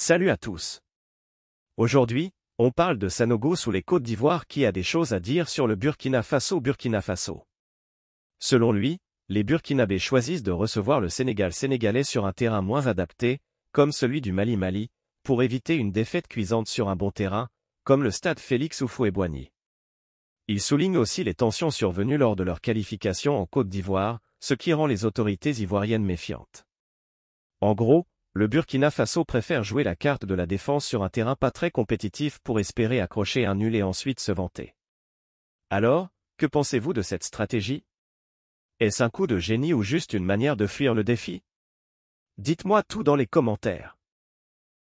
Salut à tous. Aujourd'hui, on parle de Sanogo sous les Côtes d'Ivoire qui a des choses à dire sur le Burkina Faso Burkina Faso. Selon lui, les Burkinabés choisissent de recevoir le Sénégal sénégalais sur un terrain moins adapté, comme celui du Mali-Mali, pour éviter une défaite cuisante sur un bon terrain, comme le stade Félix et boigny Il souligne aussi les tensions survenues lors de leur qualification en Côte d'Ivoire, ce qui rend les autorités ivoiriennes méfiantes. En gros, le Burkina Faso préfère jouer la carte de la défense sur un terrain pas très compétitif pour espérer accrocher un nul et ensuite se vanter. Alors, que pensez-vous de cette stratégie Est-ce un coup de génie ou juste une manière de fuir le défi Dites-moi tout dans les commentaires.